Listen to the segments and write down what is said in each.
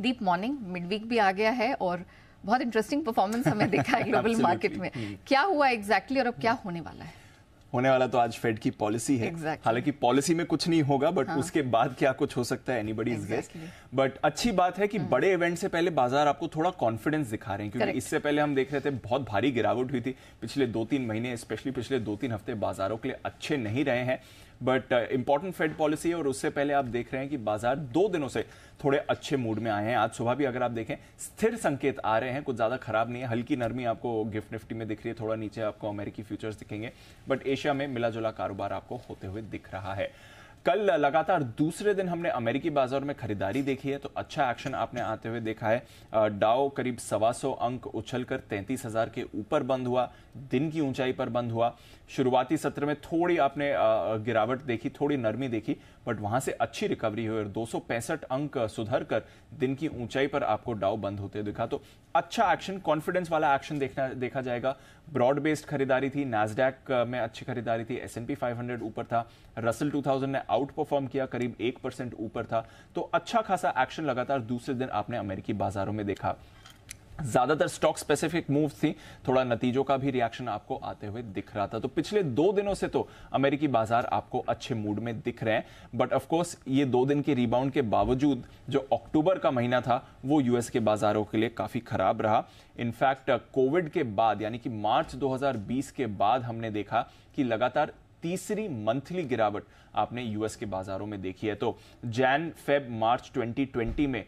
दीप morning midweek भी आ गया है और बहुत इंटरेस्टिंग परफॉर्मेंस हमें देखा है ग्लोबल मार्केट में क्या हुआ एग्जैक्टली और अब क्या होने वाला है होने वाला तो आज फेड की पॉलिसी है exactly. हालांकि पॉलिसी में कुछ नहीं होगा बट हाँ. उसके बाद क्या कुछ हो सकता है एनीबडी इज गेस बट अच्छी बात है कि हाँ. बड़े इवेंट से पहले बाजार आपको थोड़ा कॉन्फिडेंस दिखा रहे हैं क्योंकि इससे पहले हम देख रहे थे बहुत भारी गिरावट हुई थी पिछले दो तीन महीने स्पेशली पिछले दो तीन हफ्ते बाजारों के लिए अच्छे नहीं रहे हैं बट इंपॉर्टेंट फेड पॉलिसी है और उससे पहले आप देख रहे हैं कि बाजार दो दिनों से थोड़े अच्छे मूड में आए हैं आज सुबह भी अगर आप देखें स्थिर संकेत आ रहे हैं कुछ ज़्यादा खराब नहीं है हल्की नरमी आपको गिफ्ट निफ्टी में दिख रही है थोड़ा नीचे आपको अमेरिकी फ्यूचर्स दिखेंगे बट एशिया में मिला जुला कारोबार आपको होते हुए दिख रहा है कल लगातार दूसरे दिन हमने अमेरिकी बाजार में खरीदारी देखी है तो अच्छा एक्शन आपने आते हुए देखा है डाओ करीब सवा सौ अंक उछलकर तैंतीस हजार के ऊपर बंद हुआ दिन की ऊंचाई पर बंद हुआ शुरुआती सत्र में थोड़ी आपने गिरावट देखी थोड़ी नरमी देखी बट वहां से अच्छी रिकवरी हुई और दो अंक सुधर कर दिन की ऊंचाई पर आपको डाओ बंद होते दिखा तो अच्छा एक्शन कॉन्फिडेंस वाला एक्शन देखना देखा जाएगा ब्रॉड बेस्ड खरीदारी थी नैसडैक में अच्छी खरीदारी थी एस एन ऊपर था रसल टू ने आउट परफॉर्म किया करीब एक परसेंट ऊपर था तो अच्छा खासा एक्शन लगातार दूसरे दिन आपने अमेरिकी बाजारों में देखा ज़्यादातर स्टॉक स्पेसिफिक मूव थी थोड़ा नतीजों का भी रिएक्शन आपको आते हुए दिख रहा था तो पिछले दो दिनों से तो अमेरिकी बाजार आपको अच्छे मूड में दिख रहे हैं बट ऑफ कोर्स ये दो दिन के रिबाउंड के बावजूद जो अक्टूबर का महीना था वो यूएस के बाजारों के लिए काफ़ी ख़राब रहा इनफैक्ट कोविड के बाद यानी कि मार्च 2020 के बाद हमने देखा कि लगातार तीसरी मंथली गिरावट आपने यूएस के बाजारों में देखी है तो जैन फेब मार्च 2020 में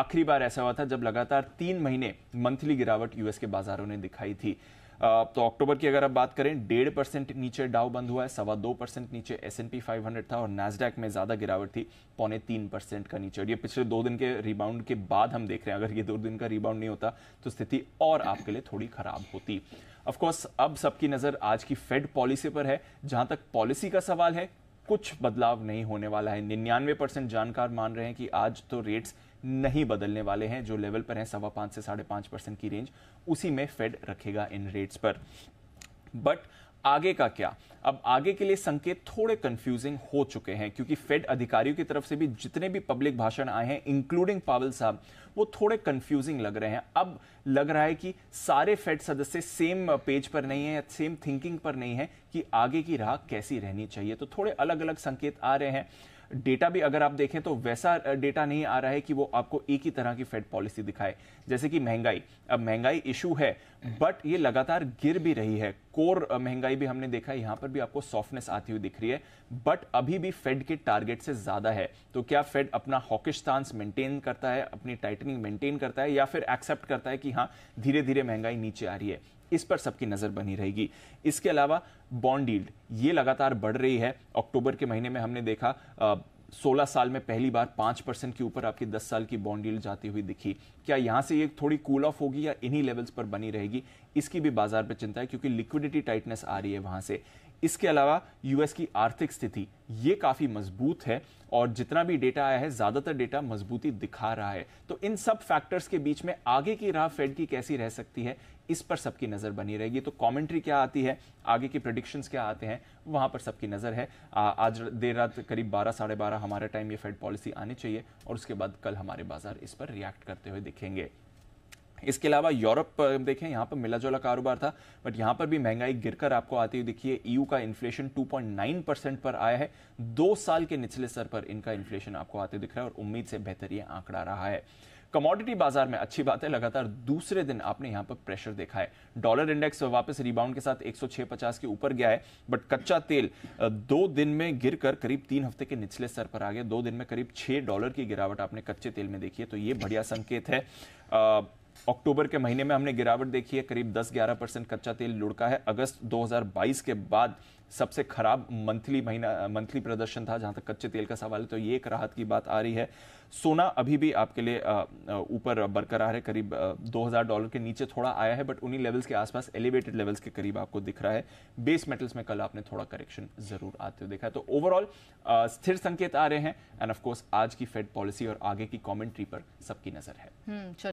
आखिरी बार ऐसा हुआ था जब लगातार तीन महीने मंथली गिरावट यूएस के बाजारों ने दिखाई थी तो अक्टूबर की अगर आप बात करें डेढ़ परसेंट नीचे डाउ बंद हुआ है सवा दो परसेंट नीचे S and P five hundred था और नैसडैक में ज़्यादा गिरावट थी पौने तीन परसेंट का नीचे और ये पिछले दो दिन के रिबाउंड के बाद हम देख रहे हैं अगर ये दो दिन का रिबाउंड नहीं होता तो स्थिति और आपके लिए थोड़ी खराब होती ऑफ कोर्स अब सबकी नज़र आज की फेड पॉलिसी पर है जहां तक पॉलिसी का सवाल है कुछ बदलाव नहीं होने वाला है निन्यानवे परसेंट जानकार मान रहे हैं कि आज तो रेट्स नहीं बदलने वाले हैं जो लेवल पर हैं सवा पांच से साढ़े पांच परसेंट की रेंज उसी में फेड रखेगा इन रेट्स पर बट आगे का क्या अब आगे के लिए संकेत थोड़े कंफ्यूजिंग हो चुके हैं क्योंकि फेड अधिकारियों की तरफ से भी जितने भी पब्लिक भाषण आए हैं इंक्लूडिंग पावल साहब वो थोड़े कंफ्यूजिंग लग रहे हैं अब लग रहा है कि सारे फेड सदस्य सेम पेज पर नहीं है सेम थिंकिंग पर नहीं है कि आगे की राह कैसी रहनी चाहिए तो थोड़े अलग अलग संकेत आ रहे हैं डेटा भी अगर आप देखें तो वैसा डेटा नहीं आ रहा है कि वो आपको एक ही तरह की फेड पॉलिसी दिखाए जैसे कि महंगाई अब महंगाई इशू है बट ये लगातार गिर भी रही है कोर महंगाई भी हमने देखा यहां पर भी आपको सॉफ्टनेस आती हुई दिख रही है बट अभी भी फेड के टारगेट से ज्यादा है तो क्या फेड अपना हॉकिश स्टांस मेंटेन करता है अपनी टाइटनिंग मेंटेन करता है या फिर एक्सेप्ट करता है कि हाँ धीरे धीरे महंगाई नीचे आ रही है इस पर सबकी नज़र बनी रहेगी इसके अलावा बॉन्ड डील्ड ये लगातार बढ़ रही है अक्टूबर के महीने में हमने देखा आ, 16 साल में पहली बार 5 परसेंट के ऊपर आपकी 10 साल की बॉन्ड डील जाती हुई दिखी क्या यहाँ से ये थोड़ी कूल ऑफ होगी या इन्हीं लेवल्स पर बनी रहेगी इसकी भी बाजार पर चिंता है क्योंकि लिक्विडिटी टाइटनेस आ रही है वहाँ से इसके अलावा यूएस की आर्थिक स्थिति ये काफ़ी मजबूत है और जितना भी डेटा आया है ज़्यादातर डेटा मजबूती दिखा रहा है तो इन सब फैक्टर्स के बीच में आगे की राह फेड की कैसी रह सकती है इस पर सबकी नज़र बनी रहेगी तो कमेंट्री क्या आती है आगे की प्रडिक्शंस क्या आते हैं वहाँ पर सबकी नज़र है आ, आज देर रात करीब बारह साढ़े बारह हमारा टाइम ये फेड पॉलिसी आनी चाहिए और उसके बाद कल हमारे बाजार इस पर रिएक्ट करते हुए दिखेंगे इसके अलावा यूरोप देखें यहाँ पर मिला जुला कारोबार था बट यहाँ पर भी महंगाई गिरकर आपको आती हुई दिखी है ईयू e का इन्फ्लेशन 2.9 परसेंट पर आया है दो साल के निचले स्तर पर इनका इन्फ्लेशन आपको आते दिख रहा है और उम्मीद से बेहतर ये आंकड़ा रहा है कमोडिटी बाजार में अच्छी बात है लगातार दूसरे दिन आपने यहां पर प्रेशर देखा है डॉलर इंडेक्स वापस रिबाउंड के साथ 106.50 के ऊपर गया है बट कच्चा तेल दो दिन में गिरकर करीब तीन हफ्ते के निचले स्तर पर आ गया दो दिन में करीब छह डॉलर की गिरावट आपने कच्चे तेल में देखी है तो ये बढ़िया संकेत है अक्टूबर के महीने में हमने गिरावट देखी है करीब 10-11 परसेंट कच्चा तेल लुढ़का है अगस्त 2022 के बाद सबसे खराब मंथली महीना मंथली प्रदर्शन था जहां तक कच्चे तेल का सवाल है तो ये एक राहत की बात आ रही है सोना अभी भी आपके लिए ऊपर बरकरार है करीब 2000 डॉलर के नीचे थोड़ा आया है बट उन्हीं लेवल्स के आसपास एलिवेटेड लेवल्स के करीब आपको दिख रहा है बेस मेटल्स में कल आपने थोड़ा करेक्शन जरूर आते हुए देखा तो ओवरऑल स्थिर संकेत आ रहे हैं एंड ऑफकोर्स आज की फेड पॉलिसी और आगे की कॉमेंट्री पर सबकी नजर है हम्म,